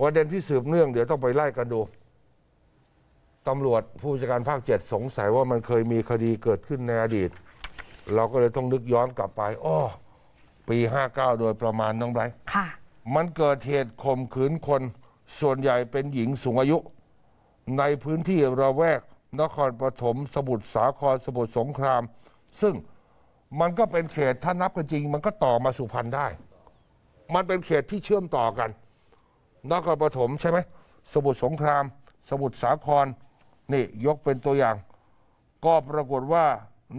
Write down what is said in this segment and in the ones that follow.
ประเด็นที่สืบเนื่อง เดี๋ยวต้องไปไล่กันดู ตำรวจผู้จัดการภาคเจ็ดสงสัยว่ามันเคยมีคดีเกิดขึ้นในอดีต เราก็เลยต้องนึกย้อนกลับไปอ้อปีห้าเก้าโดยประมาณน้องไบรท์มันเกิดเหตุข่มขืนคนส่วนใหญ่เป็นหญิงสูงอายุ ในพื้นที่ระแวกนครปฐมสมุทรสาครสมุทรสงคราม ซึ่งมันก็เป็นเขตถ้านับกันจริง มันก็ต่อมาสุพรรณได้ มันเป็นเขตที่เชื่อมต่อกันนครปฐมใช่ไหมสมุทรสงคราม สมุทรสาครนี่ยกเป็นตัวอย่าง ก็ปรากฏว่า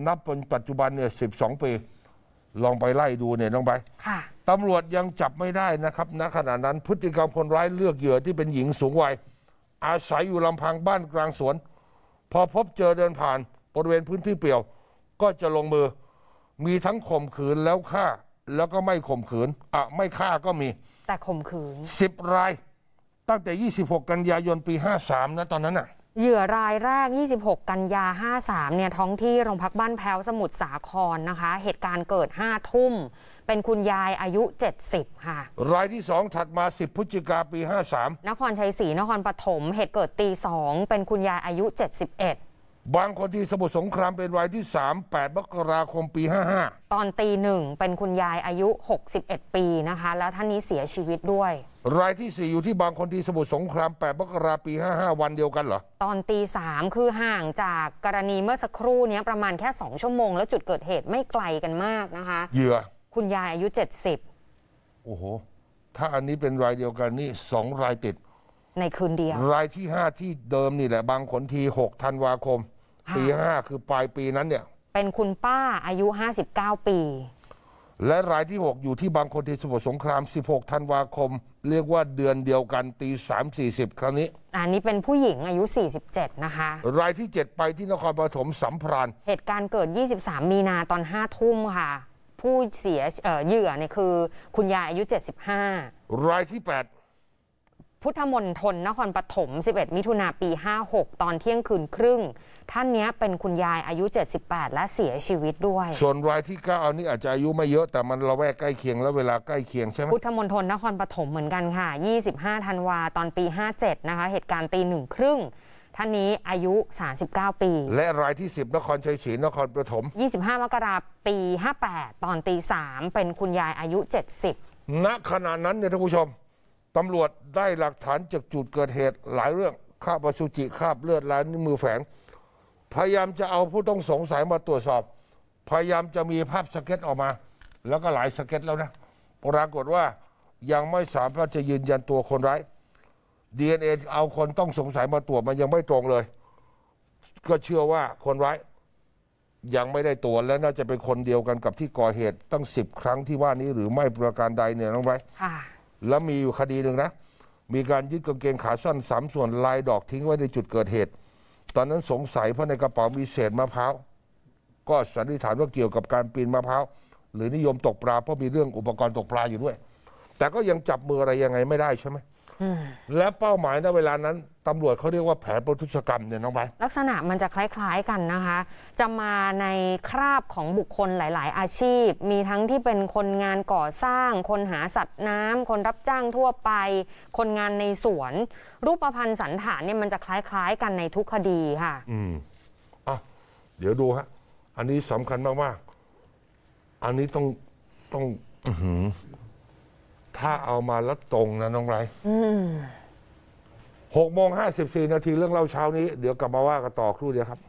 นับเป็นปัจจุบันเนี่ยสิบสองปี ลองไปไล่ดูเนี่ยน้องใบตำรวจยังจับไม่ได้นะครับณขณะนั้น พฤติกรรมคนร้ายเลือกเหยื่อที่เป็นหญิงสูงวัย อาศัยอยู่ลำพังบ้านกลางสวน พอพบเจอเดินผ่านบริเวณพื้นที่เปลี่ยว ก็จะลงมือมีทั้งข่มขืนแล้วฆ่า แล้วก็ไม่ข่มขืนอ่ะไม่ฆ่าก็มีแต่ข่มขืน10 รายตั้งแต่ 26 กันยายนปี 53 นะตอนนั้นน่ะเหยื่อรายแรก 26 กันยา 53 เนี่ยท้องที่โรงพักบ้านแพ้วสมุทรสาครนะคะเหตุการณ์เกิด 5 ทุ่ม เป็นคุณยายอายุ 70 ค่ะรายที่ 2 ถัดมา 10 พฤศจิกาปี 53 นครชัยศรี นครปฐมเหตุเกิดตี 2 เป็นคุณยายอายุ 71บางคนที่สมุทรสงครามเป็นรายที่ 3 8มกราคมปี 55 ตอนตีหนึ่งเป็นคุณยายอายุ 61 ปีนะคะแล้วท่านนี้เสียชีวิตด้วย รายที่ 4 อยู่ที่บางคนที่สมุทรสงคราม8มกราปี 55 วันเดียวกันเหรอ ตอนตีสามคือห่างจากกรณีเมื่อสักครู่นี้ประมาณแค่ 2 ชั่วโมง แล้วจุดเกิดเหตุไม่ไกลกันมากนะคะเหยื่อคุณยายอายุ 70โอ้โหถ้าอันนี้เป็นรายเดียวกันนี่สองรายติด ในคืนเดียวรายที่5ที่เดิมนี่แหละ บางคนที6ธันวาคมปีห้าคือปลายปีนั้นเนี่ย เป็นคุณป้าอายุห้าสิบเก้าปี และรายที่หกอยู่ที่บางคนที่สมุทรสงครามสิบหกธันวาคม เรียกว่าเดือนเดียวกันตีสสามี่สิบครั้งนี้ อันนี้เป็นผู้หญิงอายุสสี่ิบเจ็ดนะคะ รายที่เจ็ดไปที่นครปฐมสัมพรานเหตุการณ์เกิดยี่สิบสามมีนาตอนห้าทุ่มค่ะ ผู้เสียเหยื่อเนี่ยคือคุณยายอายุ 75 รายที่ 8พุทธมนทนนครปฐม 11 มิถุนาปี 56 ตอนเที่ยงคืนครึ่ง ท่านนี้เป็นคุณยายอายุ 78 และเสียชีวิตด้วย ส่วนรายที่ 9อันนี้อาจจะอายุไม่เยอะแต่มันระแวกใกล้เคียงและเวลาใกล้เคียงใช่ไหม พุทธมนทนนครปฐมเหมือนกันค่ะ 25 ธันวา ตอนปี 57 นะคะ เหตุการณ์ตีหนึ่งครึ่ง ท่านนี้อายุ 39 ปี และรายที่ 10 นครชัยศรีนครปฐม 25 มกราปี 58 ตอนตี3 เป็นคุณยายอายุ 70 ณ ขณะนั้นเนี่ยท่านผู้ชมตำรวจได้หลักฐานจากจุดเกิดเหตุหลายเรื่องคราบอสุจิคราบเลือดลายนิ้วมือแฝง พยายามจะเอาผู้ต้องสงสัยมาตรวจสอบ พยายามจะมีภาพสเก็ตออกมา แล้วก็หลายสเก็ตแล้วนะ ปรากฏว่ายังไม่สามารถจะยืนยันตัวคนร้าย DNA เอาคนต้องสงสัยมาตรวจมันยังไม่ตรงเลย ก็เชื่อว่าคนร้ายยังไม่ได้ตัวแล้วน่าจะเป็นคนเดียวกันกับที่ก่อเหตุตั้งสิบครั้งที่ว่านี้ หรือไม่ประการใดเนี่ยน้องไร้ค่แล้วมีอยู่คดีหนึ่งนะ มีการยึดกางเกงขาสั้นสามส่วนลายดอกทิ้งไว้ในจุดเกิดเหตุ ตอนนั้นสงสัยเพราะในกระเป๋ามีเศษมะพร้าว ก็สันนิษฐานว่าเกี่ยวกับการปีนมะพร้าว หรือนิยมตกปลาเพราะมีเรื่องอุปกรณ์ตกปลาอยู่ด้วย แต่ก็ยังจับมืออะไรยังไงไม่ได้ใช่ไหม และเป้าหมายในเวลานั้นตำรวจเขาเรียกว่าแผลประทุษกรรมเนี่ย น้องไปลักษณะมันจะคล้าย ๆ กันนะคะ จะมาในคราบของบุคคลหลาย ๆ อาชีพ มีทั้งที่เป็นคนงานก่อสร้าง คนหาสัตว์น้ำ คนรับจ้างทั่วไป คนงานในสวน รูปพันธ์สันฐานเนี่ยมันจะคล้าย ๆ กันในทุกคดีค่ะ อืมอ่ะเดี๋ยวดูฮะ อันนี้สำคัญมาก ๆอันนี้ต้องต้องถ้าเอามาแล้วตรงนะน้องไร อืม6โมง54 นาทีเรื่องเล่าเช้านี้ เดี๋ยวกลับมาว่ากันต่อครู่เดียวครับ